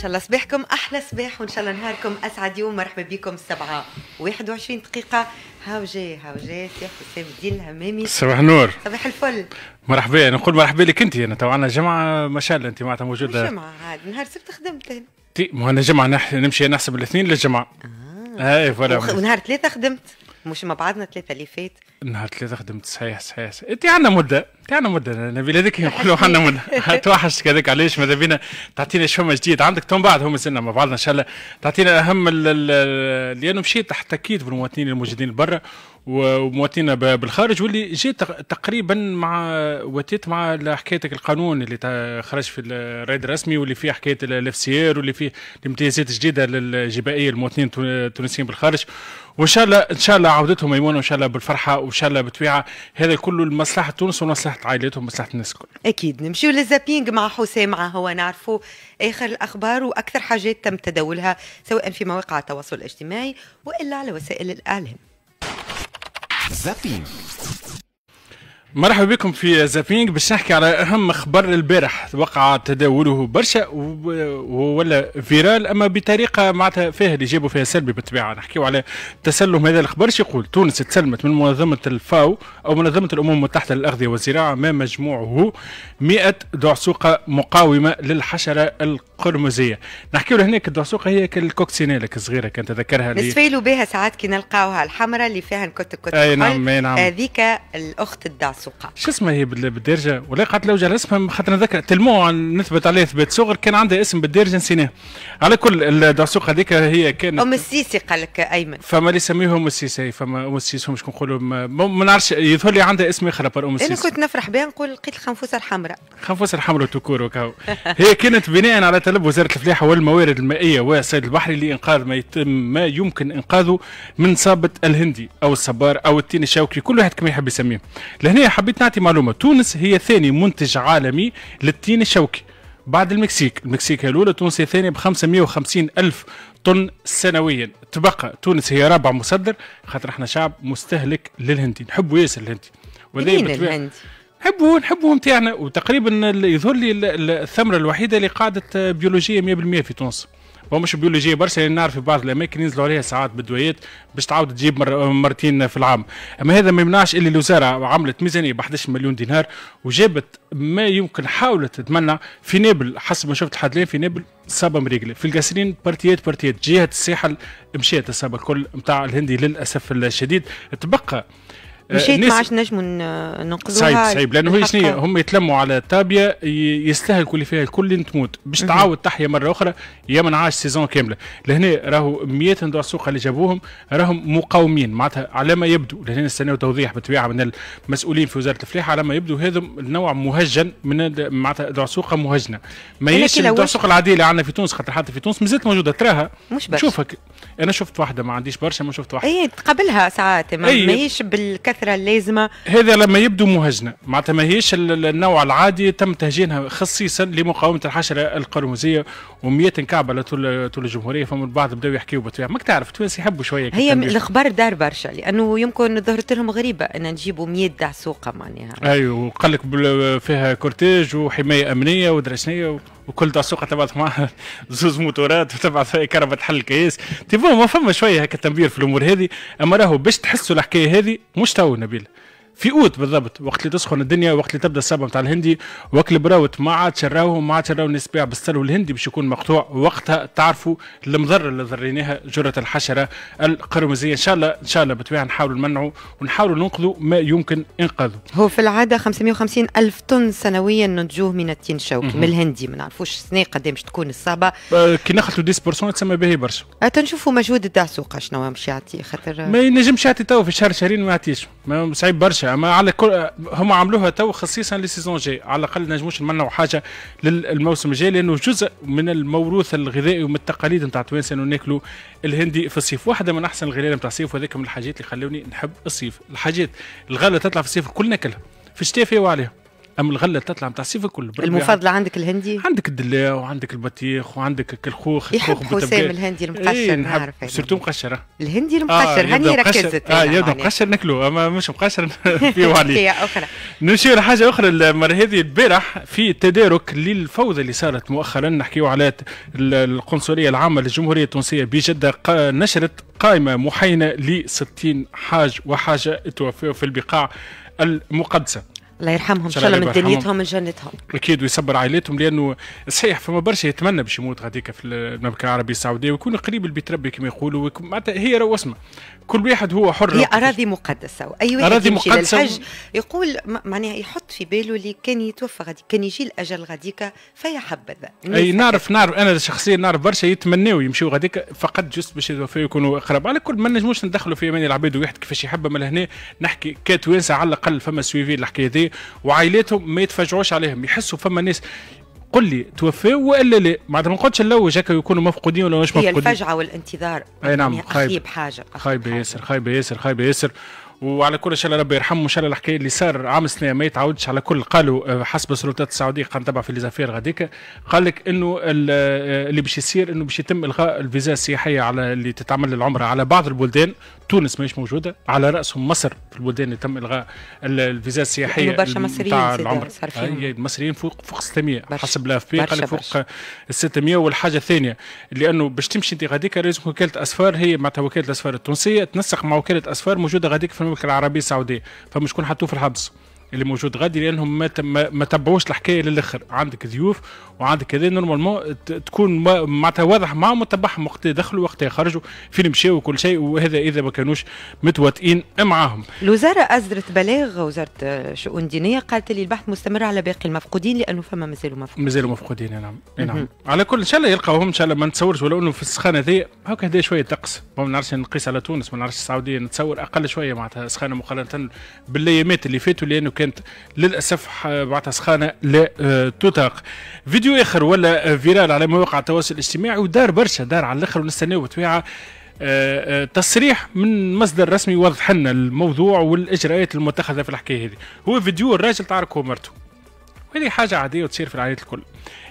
شاء الله صباحكم احلى صباح وان شاء الله نهاركم اسعد يوم مرحبا بكم السبعة 21 دقيقة هاو جاي هاو جاي سي حسام الدين الهمامي صباح النور صباح الفل مرحبا نقول مرحبا لك انت انا تو عندنا جمعة ما شاء الله انت معناتها موجودة جمعة عاد نهار سبت خدمت ما انا جمعة نح... نمشي نحسب الاثنين للجمعة اه, آه، اي فوالا ونهار ثلاثة خدمت مش مع بعضنا ثلاثة اللي فات نهار ثلاثة خدمت صحيح صحيح انت عندنا مدة انت عندنا مدة نبيل هذيك نقولوا عندنا مدة توحشتك هذاك علاش ماذا بينا تعطينا شو جديد عندك توم بعد هم سنة مع بعضنا ان شاء الله تعطينا اهم لانه مشيت احتكيت بالمواطنين الموجودين برا ومواطنين بالخارج واللي جيت تقريبا مع وتيت مع حكايتك القانون اللي خرج في الريد الرسمي واللي فيه حكايه الاف سي ار واللي فيه الامتيازات الجديده للجبائيه المواطنين التونسيين بالخارج وان شاء الله ان شاء الله عودتهم ميمونه وان شاء الله بالفرحه وان شاء الله بتويعة هذا كله لمصلحة تونس ومصلحة عائلتهم ومصلحة الناس الكل أكيد نمشيو للزابينج مع حسام هو نعرفه آخر الأخبار وأكثر حاجات تم تداولها سواء في مواقع التواصل الاجتماعي وإلا على وسائل الإعلام زابينج مرحبا بكم في زافينغ باش نحكي على اهم خبر البارح وقع تداوله برشا ولا فيرال اما بطريقه معناتها فيها اللي جابوا فيها سلبي بالطبيعه نحكيو على تسلم هذا الخبر يقول تونس تسلمت من منظمه الفاو او منظمه الامم المتحده للاغذيه والزراعه ما مجموعه 100 دعسوقه مقاومه للحشره القرمزيه نحكيو لهناك الدعسوقه هي كالكوكسينيلك الصغيره كان تذكرها نسفيلوا بها ساعات كي نلقاوها الحمراء اللي فيها نكت كت اي نعم اي نعم هذيك الاخت الدعسوقه السوق شو اسمها هي بالدارجه ولا قعدت لوجه على اسمها خاطر نذكر تلمو نثبت عليه اثبات صغر كان عندها اسم بالدارجه نسيناه على كل السوق هذيك هي كانت ام السيسي قال لك ايمن فما اللي يسميه ام السيسي فما ام السيسي شكون نقولوا ما نعرفش يظهر لي عندها اسم اخر ام السيسي انا كنت نفرح بها نقول لقيت الخنفوسه الحمراء الخنفوسه الحمراء تكور وكاو هي كانت بناء على طلب وزاره الفلاحه والموارد المائيه والصيد البحري لانقاذ ما يتم ما يمكن انقاذه من صابه الهندي او الصبار او التين الشوكي كل واحد كما يحب يسميه لهنا حبيت نعطي معلومه تونس هي ثاني منتج عالمي للتين الشوكي بعد المكسيك المكسيك الاولى تونس هي الثانيه ب 550 الف طن سنويا تبقى تونس هي رابع مصدر خاطر احنا شعب مستهلك للهندي نحبوا ياسر الهندي ولكن الهندي نحبوا نحبوا نتاعنا وتقريبا يظهر لي الثمره الوحيده اللي قاعده بيولوجيه 100% في تونس ومش بيولوجيه برشا لان نعرف في بعض الاماكن ينزلوا عليها ساعات بدويات باش تعاود تجيب مر مرتين في العام اما هذا ما يمنعش اللي الوزاره عملت ميزانيه ب 11 مليون دينار وجابت ما يمكن حاولت تتمنع في نابل حسب ما شفت لحد الان في نابل صابة مريقلة في القاسرين بارتيات بارتيات جهة الساحل مشيت الصابة الكل نتاع الهندي للأسف الشديد تبقى آه، مشيت ما عادش نجموا ننقذوها صعيب صعيب لانه هي شنو هم يتلموا على الطابيه يستهلكوا اللي فيها الكل تموت باش تعاود تحيا مره اخرى يا من عاش سيزون كامله لهنا راهو مئات نتاع السوق اللي جابوهم راهم مقاومين معناتها على ما يبدو لهنا نستناو توضيح بالطبيعه من المسؤولين في وزاره الفلاحه على ما يبدو هذا النوع مهجن من معناتها نتاع السوق مهجنه ما يش نتاع السوق العاديه اللي عندنا في تونس خاطر حتى في تونس مازالت موجوده تراها مش بس شوفك انا شفت واحده ما عنديش برشا ما شفت واحده اي تقابلها ساعات إيه. ماهيش بالكثره الكثره اللازمه هذا لما يبدو مهجنه معناتها ماهيش النوع العادي تم تهجينها خصيصا لمقاومه الحشره القرمزيه ومئات كعبه طول الجمهوريه فمن البعض بداوا يحكيوا بطبيعة ماك تعرف تونس يحبوا شويه هي الاخبار دار برشا لانه يمكن ظهرت لهم غريبه ان نجيبوا 100 دعسوقه معناها ايوه وقال لك فيها كورتيج وحمايه امنيه ودرسنيه و... وكل تسوق تبعث معها زوز موتورات وتبعث كهرباء تحل الكياس تيفون ما فما شويه هكا تنبير في الامور هذه اما راهو باش تحسوا الحكايه هذه مش تو نبيل في اوت بالضبط وقت اللي تسخن الدنيا وقت اللي تبدا السبه نتاع الهندي وقت براوت ما عاد شراوه ما عاد شراوه الناس بيع بالسلو الهندي باش يكون مقطوع وقتها تعرفوا المضر اللي ضريناها جره الحشره القرمزيه ان شاء الله ان شاء الله بالطبيعه نحاولوا نمنعوا ونحاولوا ننقذوا ما يمكن انقاذه. هو في العاده 550 الف طن سنويا ننتجوه من التين شوكي من الهندي ما نعرفوش سنة قداش تكون الصعبه. آه، كي نخلطوا 10% تسمى باهي برشا. آه، تنشوفوا مجهود السوق شنو مش يعطي خاطر ما ينجمش يعطي تو في شهر شهرين ما يعطيش صعيب برشا برشا اما على كل هم عملوها تو خصيصا للسيزون جاي على الاقل نجموش نمنعوا حاجه للموسم الجاي لانه جزء من الموروث الغذائي ومن التقاليد نتاع تونس انه ناكلوا الهندي في الصيف واحده من احسن الغلال نتاع الصيف وهذيك من الحاجات اللي خلوني نحب الصيف الحاجات الغله تطلع في الصيف الكل ناكلها في الشتاء فيه وعليها اما الغله تطلع نتاع الصيف الكل المفضله عندك الهندي عندك الدلاء وعندك البطيخ وعندك الخوخ يحب حسام الهندي المقشر إيه نعرف سيرتو آه، مقشر الهندي المقشر آه ركزت اه يبدا مقشر ناكلوه اما مش مقشر فيه عليه اخرى نمشيو لحاجه اخرى المره هذه البارح في تدارك للفوضى اللي صارت مؤخرا نحكيو على القنصليه العامه للجمهوريه التونسيه بجده نشرت قائمه محينه ل 60 حاج وحاجه توفوا في البقاع المقدسه الله يرحمهم ان شاء الله من دنيتهم من جنتهم اكيد ويصبر عائلتهم لانه صحيح فما برشا يتمنى باش يموت غاديك في المملكه العربيه السعوديه ويكون قريب اللي ربي كما يقولوا معناتها هي راه وسمه كل واحد هو حر هي أراضي مقدسة وأي واحد أراضي يمشي مقدسة للحج يقول معناها يحط في باله اللي كان يتوفى غادي كان يجي الأجل غاديك فيا حبذا أي نعرف نعرف أنا شخصيا نعرف برشا يتمناو يمشيوا غاديك فقط جست باش يتوفوا يكونوا أقرب على كل ما نجموش ندخلوا في يمين العباد واحد كيفاش يحب من هنا نحكي كتوانسة على الأقل فما سويفي الحكاية ذي وعائلاتهم ما يتفاجعوش عليهم يحسوا فما ناس قل لي توفوا والا لا معناتها ما نقعدش نلوج هكا يكونوا مفقودين ولا مش مفقودين هي الفجعه والانتظار اي نعم يعني خايب حاجه خايبه ياسر خايبه ياسر خايبه ياسر وعلى كل شاء الله ربي يرحمه ان شاء الله الحكايه اللي صار عام سنه ما يتعاودش على كل قالوا آه، حسب السلطات السعوديه قاعد تبع في ليزافير غاديك قال لك انه آه، اللي باش يصير انه باش يتم الغاء الفيزا السياحيه على اللي تتعمل للعمره على بعض البلدان تونس ماهيش موجوده على راسهم مصر في البلدان اللي تم الغاء الفيزا السياحيه برشا مصريين العمر المصريين فوق فوق 600 حسب لاف بي قال فوق 600 والحاجه الثانيه لانه باش تمشي انت غاديك لازم وكاله اسفار هي معناتها وكاله الاسفار التونسيه تنسق مع وكاله اسفار موجوده غاديك في المملكه العربيه السعوديه فمش كون حطوه في الحبس اللي موجود غادي لانهم ما ما تبعوش الحكايه للاخر عندك ضيوف وعندك كذا نورمالمون تكون معناتها واضح معهم وتبعهم وقت دخلوا وقت خرجوا فين مشاو وكل شيء وهذا اذا ما كانوش متواطئين معاهم. الوزاره اصدرت بلاغ وزاره الشؤون الدينيه قالت لي البحث مستمر على باقي المفقودين لانه فما مازالوا مفقودين. مازالوا مفقودين نعم نعم على كل ان شاء الله يلقاوهم ان شاء الله ما نتصورش ولو انه في السخانه هذيا هكا هذا شويه طقس ما نعرفش نقيس على تونس ما نعرفش السعوديه نتصور اقل شويه معناتها سخانه مقارنه بالايامات اللي فاتوا لانه وكانت للاسف معناتها سخانه لا تطاق فيديو اخر ولا فيرال على مواقع التواصل الاجتماعي ودار برشا دار على الاخر ونستناو بطبيعه آه، آه، تصريح من مصدر رسمي يوضح لنا الموضوع والاجراءات المتخذه في الحكايه هذه هو فيديو الراجل تعرك ومرته هذه حاجه عاديه وتصير في العائلات الكل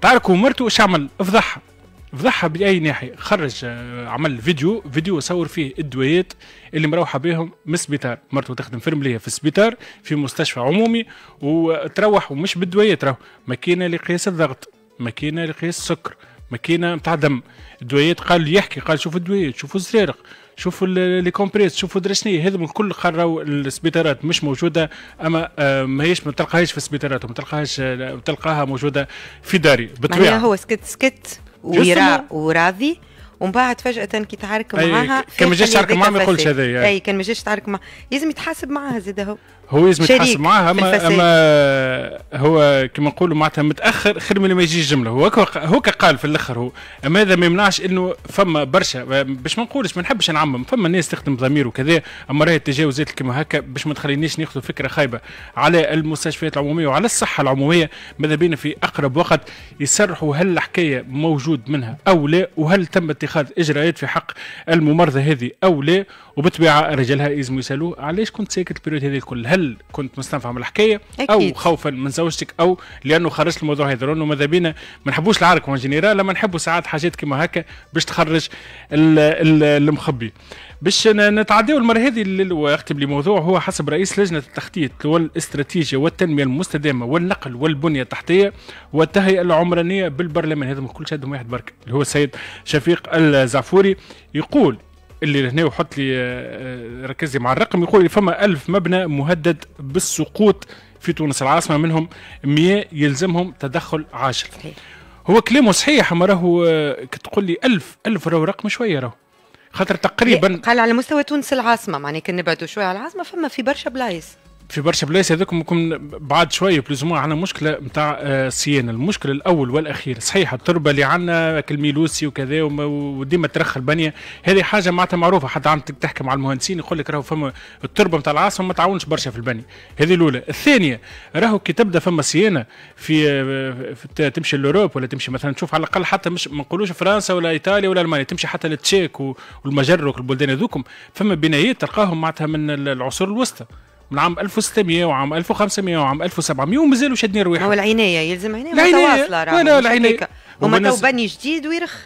تعرك ومرته اش عمل افضحها فضحها باي ناحيه خرج آه، عمل فيديو فيديو صور فيه الدويات اللي مروحه بهم من السبيطار مرته تخدم فرمليه في السبيطار في مستشفى عمومي وتروح ومش بالدويات راهو ماكينه لقياس الضغط ماكينه لقياس السكر ماكينه نتاع دم الدويات قال يحكي قال شوفوا الدويات شوفوا الزرارق شوفوا لي كومبريس شوفوا درشني من الكل قراو السبيطارات مش موجوده اما آه، ماهيش ما تلقاهاش في السبيطارات ما تلقاهاش آه، تلقاها موجوده في داري بالطبيعه هو سكت سكت ويرا وراضي ومن بعد فجأة كي تعارك معاها كان ما جاش تعارك معاها ما يقولش هذايا أي كان ما جاش تعارك معاها لازم يتحاسب معاها زاد هو هو لازم يتحاسب معاها اما اما هو كما نقولوا معناتها متاخر خير من ما يجيش جمله هو هو قال في الاخر هو اما هذا ما يمنعش انه فما برشا باش ما نقولش ما نحبش نعمم فما ناس تخدم ضمير وكذا اما راهي التجاوزات كما هكا باش ما تخلينيش ناخذ فكره خايبه على المستشفيات العموميه وعلى الصحه العموميه ماذا بينا في اقرب وقت يصرحوا هل الحكايه موجود منها او لا وهل تم اتخاذ اجراءات في حق الممرضه هذه او لا وبالطبيعه رجالها لازم يسالوه علاش كنت ساكت البريود هذه الكل هل هل كنت مستنفع من الحكايه أكيد. او خوفا من زوجتك او لانه خرجت الموضوع هذا لانه ماذا بينا ما نحبوش العرك اون جينيرال لما نحبوا ساعات حاجات كما هكا باش تخرج المخبي باش نتعداو المره هذه واختم موضوع هو حسب رئيس لجنه التخطيط والاستراتيجيه والتنميه المستدامه والنقل والبنيه التحتيه والتهيئه العمرانيه بالبرلمان هذا كل شيء واحد برك اللي هو السيد شفيق الزعفوري يقول اللي لهنا وحط لي آه، آه، ركز لي مع الرقم يقول لي فما ألف مبنى مهدد بالسقوط في تونس العاصمه منهم 100 يلزمهم تدخل عاجل هو كلامه صحيح اما راهو آه، تقول لي 1000 1000 راهو رقم شويه راهو خاطر تقريبا قال على مستوى تونس العاصمه معناها كان نبعدوا شويه على العاصمه فما في برشا بلايص في برشا بلايص هذوكم بعد شويه بلوز مو عندنا مشكله نتاع الصيانه، آه، المشكل الاول والاخير صحيح التربه اللي عندنا كالميلوسي وكذا وديما ترخ البنيه هذه حاجه معناتها معروفه حتى عم تحكي مع المهندسين يقول لك راهو فما التربه نتاع العاصمه ما تعاونش برشا في البني هذه الاولى الثانيه راهو كي تبدا فما صيانه في, آه، في تمشي لاوروب ولا تمشي مثلا تشوف على الاقل حتى مش ما نقولوش فرنسا ولا ايطاليا ولا المانيا تمشي حتى للتشيك والمجر والبلدان هذوكم فما بنايات تلقاهم معناتها من العصور الوسطى من عام 1600 وعام 1500 وعام 1700 ومازالوا شادين رواحهم هو العنايه يلزم عنايه متواصله راهو لا لا العنايه هما تو بني جديد ويرخ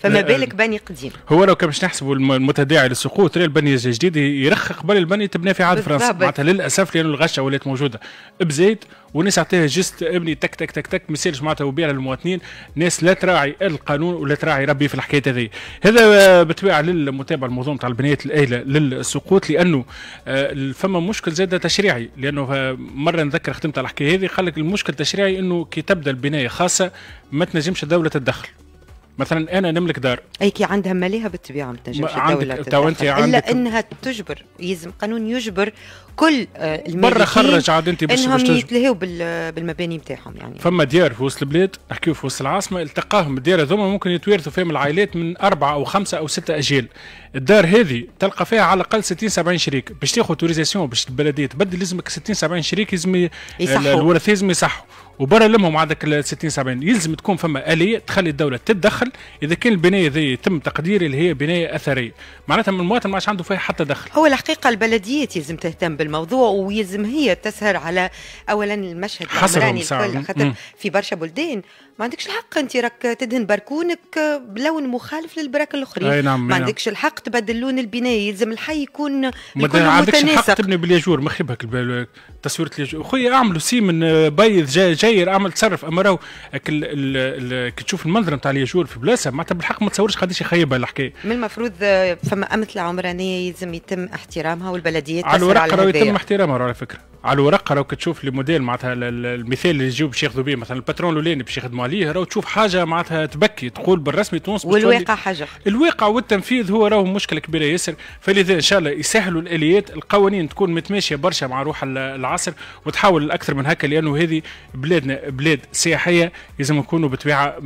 فما بالك بني قديم هو لو كان باش نحسبوا المتداعي للسقوط ريال البني الجديد يرخ قبل البني تبنى في عاد فرنسا معناتها للاسف لان الغشه ولات موجوده بزيت والناس عطيها جست ابني تك تك تك تك ما يصيرش معناتها وبيع للمواطنين ناس لا تراعي القانون ولا تراعي ربي في الحكايه هذه هذا بالطبيعه للمتابعه الموضوع نتاع البنيات الاهله للسقوط لانه آه، فما مشكل زاده تشريعي لانه آه، مره نذكر ختمت على الحكايه هذه قال لك المشكل التشريعي انه كي تبدا البنايه خاصه ما تنجمش الدوله تتدخل مثلا انا نملك دار كي عندها ماليها بالطبيعه ما تنجمش الدوله تو انت عندك الا انها تجبر يلزم قانون يجبر كل آه، برا خرج عاد انت باش انهم يتلهوا بالمباني نتاعهم يعني فما ديار في وسط البلاد احكيو في وسط العاصمه التقاهم الديار هذوما ممكن يتوارثوا فيهم العائلات من اربعه او خمسه او سته اجيال الدار هذه تلقى فيها على الاقل 60 70 شريك باش تاخذ اوتوريزاسيون باش البلديه تبدل لازمك 60 70 شريك لازم الورثه لازم يصحوا وبرا لمهم عندك ال 60 70 يلزم تكون فما اليه تخلي الدوله تتدخل اذا كان البنايه ذي يتم تقديري اللي هي بنايه اثريه معناتها من المواطن ما عادش عنده فيها حتى دخل هو الحقيقه البلديات يلزم تهتم بالموضوع ويلزم هي تسهر على اولا المشهد العمراني الكل خاطر في برشا بلدان ما عندكش الحق انت راك تدهن باركونك بلون مخالف للبراك الاخرين أي نعم ما نعم. عندكش الحق تبدل لون البنايه يلزم الحي يكون يكون ما عندكش الحق تبني بالياجور مخيبك تصويره الياجور خويا اعملوا سي من آه، بيض جاي جاي داير اعمل تصرف اما راهو كي تشوف المنظر نتاع الياجور في بلاصه معناتها بالحق ما تصورش قداش يخيبها الحكايه من المفروض آه، فما امثله عمرانيه يلزم يتم احترامها والبلديات على الورق راهو يتم احترامها على فكره على الورق راه كتشوف لي موديل معناتها المثال اللي يجيو باش ياخذوا به مثلا الباترون الاولاني باش يخدموا عليه راهو تشوف حاجه معناتها تبكي تقول بالرسمي تونس والواقع حاجه الواقع والتنفيذ هو راهو مشكله كبيره ياسر فلذا ان شاء الله يسهلوا الاليات القوانين تكون متماشيه برشا مع روح العصر وتحاول اكثر من هكا لانه هذه بلادنا بلاد سياحيه لازم نكونوا بطبيعه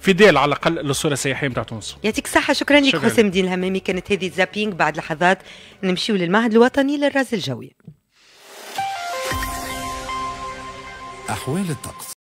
فيدال على الاقل للصوره السياحيه نتاع تونس يعطيك الصحه شكرا لك حسام الدين الهمامي كانت هذه زابينغ بعد لحظات نمشيو للمعهد الوطني للراز الجوي أحوال الطقس